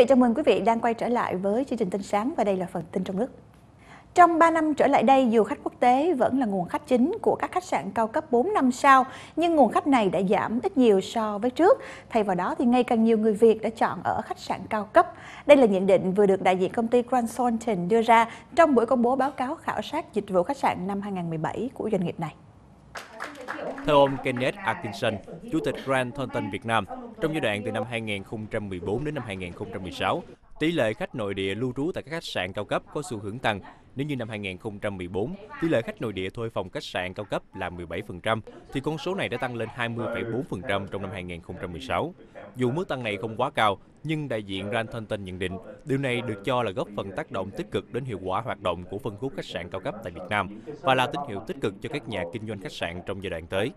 vị, chào mừng quý vị đang quay trở lại với chương trình tin sáng và đây là phần tin trong nước. Trong 3 năm trở lại đây, dù khách quốc tế vẫn là nguồn khách chính của các khách sạn cao cấp 4 năm sao, nhưng nguồn khách này đã giảm ít nhiều so với trước. Thay vào đó thì ngày càng nhiều người Việt đã chọn ở khách sạn cao cấp. Đây là nhận định vừa được đại diện công ty Grand Thornton đưa ra trong buổi công bố báo cáo khảo sát dịch vụ khách sạn năm 2017 của doanh nghiệp này. Theo ông Kenneth Atkinson, Chủ tịch Grand Thornton Việt Nam, trong giai đoạn từ năm 2014 đến năm 2016, tỷ lệ khách nội địa lưu trú tại các khách sạn cao cấp có xu hướng tăng nếu như năm 2014, tỷ lệ khách nội địa thuê phòng khách sạn cao cấp là 17%, thì con số này đã tăng lên 20,4% trong năm 2016. Dù mức tăng này không quá cao, nhưng đại diện Ranthonton nhận định điều này được cho là góp phần tác động tích cực đến hiệu quả hoạt động của phân khúc khách sạn cao cấp tại Việt Nam và là tín hiệu tích cực cho các nhà kinh doanh khách sạn trong giai đoạn tới.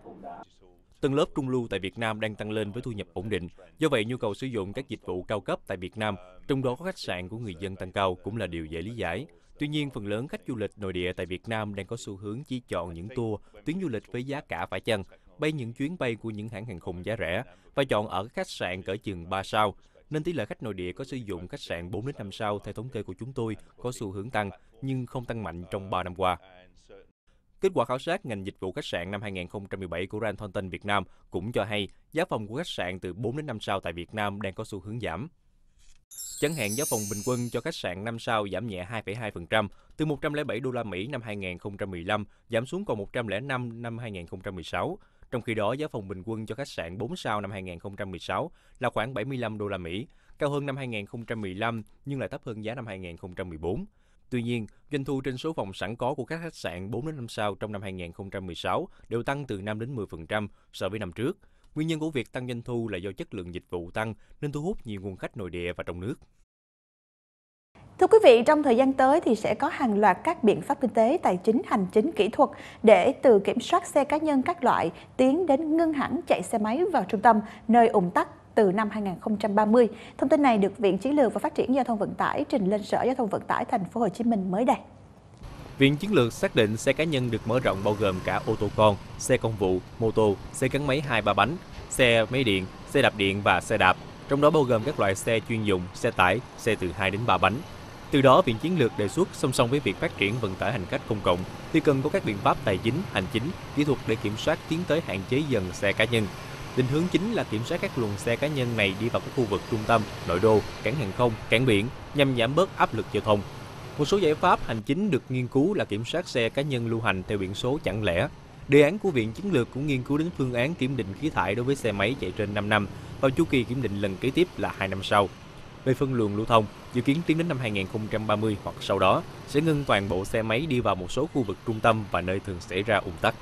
Tầng lớp trung lưu tại Việt Nam đang tăng lên với thu nhập ổn định, do vậy nhu cầu sử dụng các dịch vụ cao cấp tại Việt Nam, trong đó có khách sạn của người dân tăng cao cũng là điều dễ lý giải. Tuy nhiên, phần lớn khách du lịch nội địa tại Việt Nam đang có xu hướng chỉ chọn những tour, tuyến du lịch với giá cả phải chăng, bay những chuyến bay của những hãng hàng không giá rẻ và chọn ở khách sạn cỡ chừng 3 sao, nên tỷ lệ khách nội địa có sử dụng khách sạn 4 đến 5 sao theo thống kê của chúng tôi có xu hướng tăng nhưng không tăng mạnh trong 3 năm qua. Kết quả khảo sát ngành dịch vụ khách sạn năm 2017 của Rand Thornton Việt Nam cũng cho hay giá phòng của khách sạn từ 4 đến 5 sao tại Việt Nam đang có xu hướng giảm. Chẳng hạn giá phòng bình quân cho khách sạn 5 sao giảm nhẹ 2,2%, từ 107 đô la Mỹ năm 2015 giảm xuống còn 105 năm 2016. Trong khi đó, giá phòng bình quân cho khách sạn 4 sao năm 2016 là khoảng 75 đô la Mỹ, cao hơn năm 2015 nhưng lại thấp hơn giá năm 2014. Tuy nhiên, doanh thu trên số phòng sẵn có của các khách sạn 4 đến 5 sao trong năm 2016 đều tăng từ 5 đến 10% so với năm trước – Nguyên nhân của việc tăng doanh thu là do chất lượng dịch vụ tăng nên thu hút nhiều nguồn khách nội địa và trong nước. Thưa quý vị, trong thời gian tới thì sẽ có hàng loạt các biện pháp kinh tế, tài chính, hành chính, kỹ thuật để từ kiểm soát xe cá nhân các loại tiến đến ngưng hẳn chạy xe máy vào trung tâm nơi ủng tắc từ năm 2030. Thông tin này được Viện Chiến lược và Phát triển Giao thông Vận tải trình lên Sở Giao thông Vận tải Thành phố Hồ Chí Minh mới đây. Viện Chiến lược xác định xe cá nhân được mở rộng bao gồm cả ô tô con, xe công vụ, mô tô, xe gắn máy hai ba bánh xe máy điện, xe đạp điện và xe đạp, trong đó bao gồm các loại xe chuyên dụng, xe tải, xe từ 2 đến 3 bánh. Từ đó, Viện Chiến lược đề xuất song song với việc phát triển vận tải hành khách công cộng thì cần có các biện pháp tài chính, hành chính, kỹ thuật để kiểm soát tiến tới hạn chế dần xe cá nhân. Định hướng chính là kiểm soát các luồng xe cá nhân này đi vào các khu vực trung tâm, nội đô, cảng hàng không, cảng biển nhằm giảm bớt áp lực giao thông. Một số giải pháp hành chính được nghiên cứu là kiểm soát xe cá nhân lưu hành theo biển số chẵn lẻ, Đề án của Viện Chiến lược cũng nghiên cứu đến phương án kiểm định khí thải đối với xe máy chạy trên 5 năm vào chu kỳ kiểm định lần kế tiếp là 2 năm sau. Về phân luồng lưu thông, dự kiến tiến đến năm 2030 hoặc sau đó sẽ ngưng toàn bộ xe máy đi vào một số khu vực trung tâm và nơi thường xảy ra ủng tắc.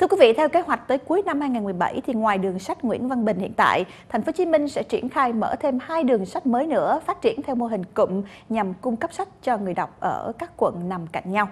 Thưa quý vị, theo kế hoạch tới cuối năm 2017 thì ngoài đường sắt Nguyễn Văn Bình hiện tại, thành phố Hồ Chí Minh sẽ triển khai mở thêm hai đường sắt mới nữa phát triển theo mô hình cụm nhằm cung cấp sách cho người đọc ở các quận nằm cạnh nhau.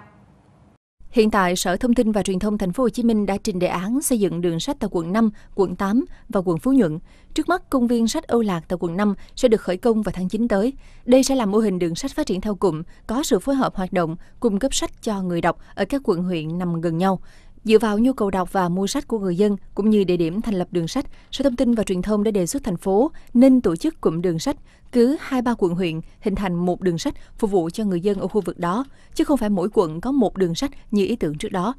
Hiện tại, Sở Thông tin và Truyền thông Thành phố Hồ Chí Minh đã trình đề án xây dựng đường sách tại quận 5, quận 8 và quận Phú Nhuận. Trước mắt, công viên sách Âu Lạc tại quận 5 sẽ được khởi công vào tháng 9 tới. Đây sẽ là mô hình đường sách phát triển theo cụm, có sự phối hợp hoạt động, cung cấp sách cho người đọc ở các quận huyện nằm gần nhau. Dựa vào nhu cầu đọc và mua sách của người dân cũng như địa điểm thành lập đường sách, Sở Thông tin và Truyền thông đã đề xuất thành phố nên tổ chức cụm đường sách cứ hai ba quận huyện hình thành một đường sách phục vụ cho người dân ở khu vực đó, chứ không phải mỗi quận có một đường sách như ý tưởng trước đó.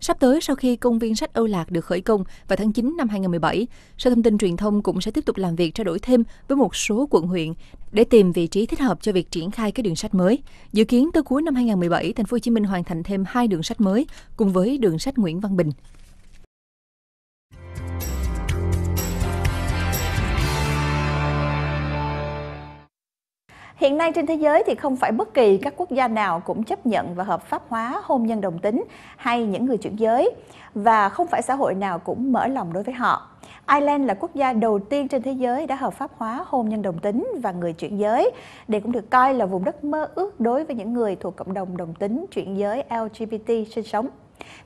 Sắp tới, sau khi công viên sách Âu Lạc được khởi công vào tháng 9 năm 2017, Sở Thông tin Truyền thông cũng sẽ tiếp tục làm việc trao đổi thêm với một số quận huyện để tìm vị trí thích hợp cho việc triển khai cái đường sách mới. Dự kiến tới cuối năm 2017, Thành phố Hồ Chí Minh hoàn thành thêm hai đường sách mới cùng với đường sách Nguyễn Văn Bình. Hiện nay trên thế giới thì không phải bất kỳ các quốc gia nào cũng chấp nhận và hợp pháp hóa hôn nhân đồng tính hay những người chuyển giới và không phải xã hội nào cũng mở lòng đối với họ. Ireland là quốc gia đầu tiên trên thế giới đã hợp pháp hóa hôn nhân đồng tính và người chuyển giới. Đây cũng được coi là vùng đất mơ ước đối với những người thuộc cộng đồng đồng tính chuyển giới LGBT sinh sống.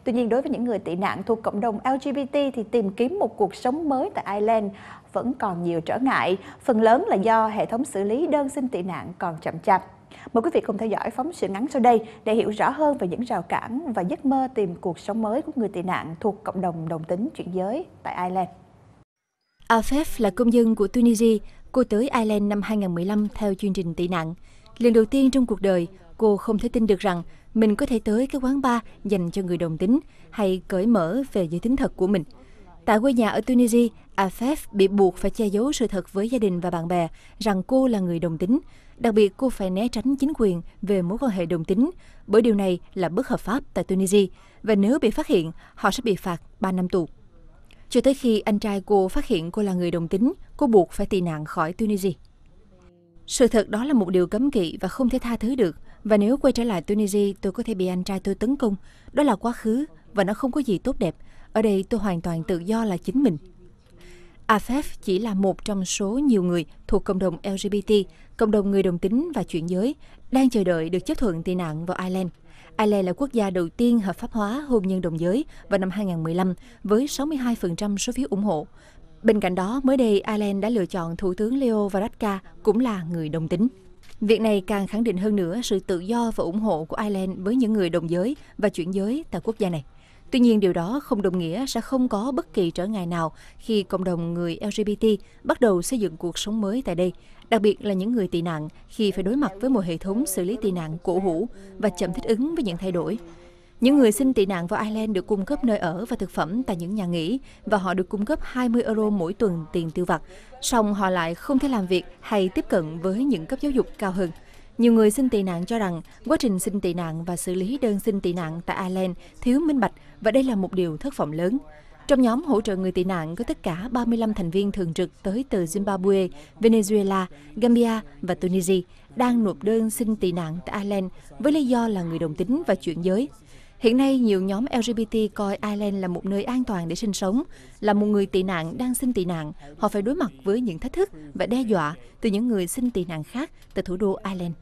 Tuy nhiên đối với những người tị nạn thuộc cộng đồng LGBT thì tìm kiếm một cuộc sống mới tại Ireland vẫn còn nhiều trở ngại, phần lớn là do hệ thống xử lý đơn xin tị nạn còn chậm chạp. Mời quý vị cùng theo dõi phóng sự ngắn sau đây để hiểu rõ hơn về những rào cản và giấc mơ tìm cuộc sống mới của người tị nạn thuộc cộng đồng đồng tính chuyển giới tại Ireland. Afef e là công dân của Tunisia, cô tới Ireland năm 2015 theo chương trình tị nạn. Lần đầu tiên trong cuộc đời, cô không thể tin được rằng mình có thể tới cái quán bar dành cho người đồng tính hay cởi mở về giới tính thật của mình. Tại quê nhà ở Tunisia, Afef bị buộc phải che giấu sự thật với gia đình và bạn bè rằng cô là người đồng tính. Đặc biệt, cô phải né tránh chính quyền về mối quan hệ đồng tính, bởi điều này là bất hợp pháp tại Tunisia, và nếu bị phát hiện, họ sẽ bị phạt 3 năm tù. Cho tới khi anh trai cô phát hiện cô là người đồng tính, cô buộc phải tị nạn khỏi Tunisia. Sự thật đó là một điều cấm kỵ và không thể tha thứ được – và nếu quay trở lại Tunisia, tôi có thể bị anh trai tôi tấn công. Đó là quá khứ và nó không có gì tốt đẹp. Ở đây tôi hoàn toàn tự do là chính mình. AFEF e chỉ là một trong số nhiều người thuộc cộng đồng LGBT, cộng đồng người đồng tính và chuyển giới, đang chờ đợi được chấp thuận tị nạn vào Ireland. Ireland là quốc gia đầu tiên hợp pháp hóa hôn nhân đồng giới vào năm 2015 với 62% số phiếu ủng hộ. Bên cạnh đó, mới đây Ireland đã lựa chọn Thủ tướng Leo Varadkar cũng là người đồng tính. Việc này càng khẳng định hơn nữa sự tự do và ủng hộ của Ireland với những người đồng giới và chuyển giới tại quốc gia này. Tuy nhiên điều đó không đồng nghĩa sẽ không có bất kỳ trở ngại nào khi cộng đồng người LGBT bắt đầu xây dựng cuộc sống mới tại đây, đặc biệt là những người tị nạn khi phải đối mặt với một hệ thống xử lý tị nạn cổ hủ và chậm thích ứng với những thay đổi. Những người xin tị nạn vào Ireland được cung cấp nơi ở và thực phẩm tại những nhà nghỉ và họ được cung cấp 20 euro mỗi tuần tiền tiêu vặt. Song họ lại không thể làm việc hay tiếp cận với những cấp giáo dục cao hơn. Nhiều người xin tị nạn cho rằng quá trình xin tị nạn và xử lý đơn xin tị nạn tại Ireland thiếu minh bạch và đây là một điều thất vọng lớn. Trong nhóm hỗ trợ người tị nạn có tất cả 35 thành viên thường trực tới từ Zimbabwe, Venezuela, Gambia và Tunisia đang nộp đơn xin tị nạn tại Ireland với lý do là người đồng tính và chuyển giới. Hiện nay, nhiều nhóm LGBT coi Ireland là một nơi an toàn để sinh sống. Là một người tị nạn đang xin tị nạn, họ phải đối mặt với những thách thức và đe dọa từ những người xin tị nạn khác từ thủ đô Ireland.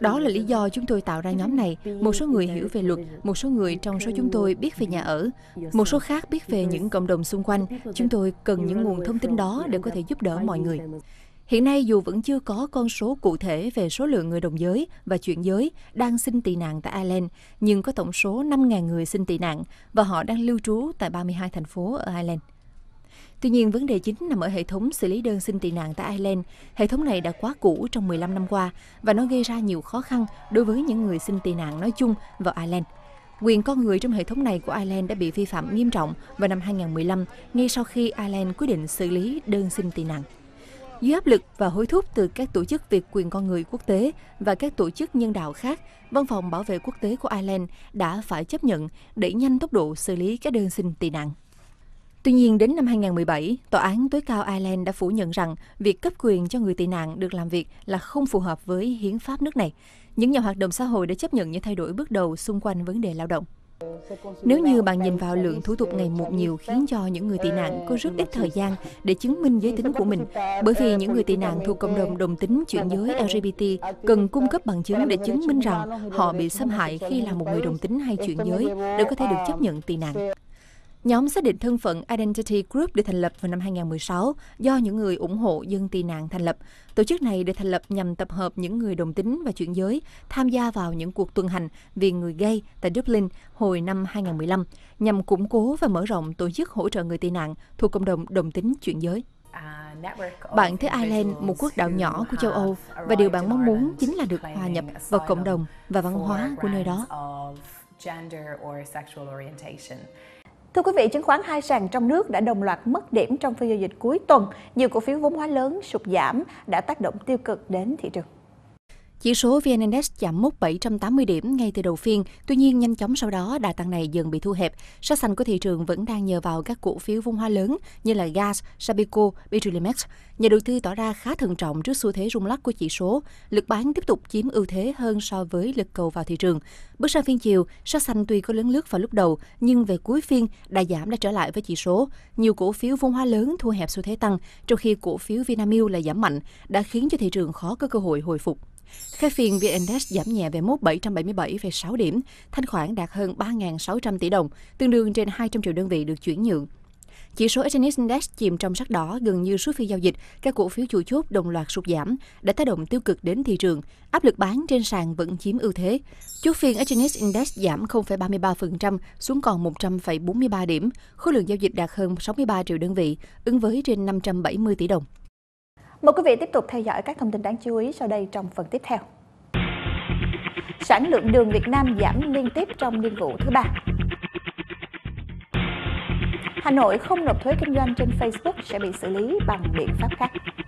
Đó là lý do chúng tôi tạo ra nhóm này. Một số người hiểu về luật, một số người trong số chúng tôi biết về nhà ở, một số khác biết về những cộng đồng xung quanh. Chúng tôi cần những nguồn thông tin đó để có thể giúp đỡ mọi người. Hiện nay, dù vẫn chưa có con số cụ thể về số lượng người đồng giới và chuyển giới đang xin tị nạn tại Ireland, nhưng có tổng số 5.000 người xin tị nạn và họ đang lưu trú tại 32 thành phố ở Ireland. Tuy nhiên, vấn đề chính nằm ở hệ thống xử lý đơn xin tị nạn tại Ireland. Hệ thống này đã quá cũ trong 15 năm qua và nó gây ra nhiều khó khăn đối với những người xin tị nạn nói chung vào Ireland. Quyền con người trong hệ thống này của Ireland đã bị vi phạm nghiêm trọng vào năm 2015 ngay sau khi Ireland quyết định xử lý đơn xin tị nạn. Dưới áp lực và hối thúc từ các tổ chức về quyền con người quốc tế và các tổ chức nhân đạo khác, Văn phòng Bảo vệ Quốc tế của Ireland đã phải chấp nhận đẩy nhanh tốc độ xử lý các đơn xin tị nạn. Tuy nhiên, đến năm 2017, Tòa án tối cao Ireland đã phủ nhận rằng việc cấp quyền cho người tị nạn được làm việc là không phù hợp với hiến pháp nước này. Những nhà hoạt động xã hội đã chấp nhận những thay đổi bước đầu xung quanh vấn đề lao động. Nếu như bạn nhìn vào lượng thủ tục ngày một nhiều khiến cho những người tị nạn có rất ít thời gian để chứng minh giới tính của mình, bởi vì những người tị nạn thuộc cộng đồng đồng tính chuyển giới LGBT cần cung cấp bằng chứng để chứng minh rằng họ bị xâm hại khi là một người đồng tính hay chuyển giới để có thể được chấp nhận tị nạn. Nhóm xác định thân phận Identity Group được thành lập vào năm 2016 do những người ủng hộ dân tị nạn thành lập. Tổ chức này được thành lập nhằm tập hợp những người đồng tính và chuyển giới tham gia vào những cuộc tuần hành vì người gay tại Dublin hồi năm 2015 nhằm củng cố và mở rộng tổ chức hỗ trợ người tị nạn thuộc cộng đồng đồng tính chuyển giới. Bạn tới Ireland, một quốc đảo nhỏ của châu Âu, và điều bạn mong muốn chính là được hòa nhập vào cộng đồng và văn hóa của nơi đó. Thưa quý vị, chứng khoán hai sàn trong nước đã đồng loạt mất điểm trong phiên giao dịch cuối tuần. Nhiều cổ phiếu vốn hóa lớn sụt giảm đã tác động tiêu cực đến thị trường. Chỉ số VN Index chạm mốc 780 điểm ngay từ đầu phiên, tuy nhiên nhanh chóng sau đó đà tăng này dần bị thu hẹp. sắc xanh của thị trường vẫn đang nhờ vào các cổ phiếu vung hoa lớn như là Gas, sabico, Petrolimex. Nhà đầu tư tỏ ra khá thận trọng trước xu thế rung lắc của chỉ số, lực bán tiếp tục chiếm ưu thế hơn so với lực cầu vào thị trường. Bước sang phiên chiều, sắc xanh tuy có lớn lướt vào lúc đầu, nhưng về cuối phiên đà giảm đã trở lại với chỉ số. Nhiều cổ phiếu vung hoa lớn thu hẹp xu thế tăng, trong khi cổ phiếu Vinamilk là giảm mạnh, đã khiến cho thị trường khó có cơ hội hồi phục. Khai phiên, VN Index giảm nhẹ về mốc 777,6 điểm, thanh khoản đạt hơn 3.600 tỷ đồng, tương đương trên 200 triệu đơn vị được chuyển nhượng. Chỉ số S&P Index chìm trong sắc đỏ gần như suốt phiên giao dịch, các cổ phiếu chủ chốt đồng loạt sụt giảm đã tác động tiêu cực đến thị trường. Áp lực bán trên sàn vẫn chiếm ưu thế. Chốt phiên S&P Index giảm 0,33% xuống còn 100,43 điểm, khối lượng giao dịch đạt hơn 63 triệu đơn vị, ứng với trên 570 tỷ đồng. Mời quý vị tiếp tục theo dõi các thông tin đáng chú ý sau đây trong phần tiếp theo. Sản lượng đường Việt Nam giảm liên tiếp trong niên vụ thứ ba. Hà Nội không nộp thuế kinh doanh trên Facebook sẽ bị xử lý bằng biện pháp khác.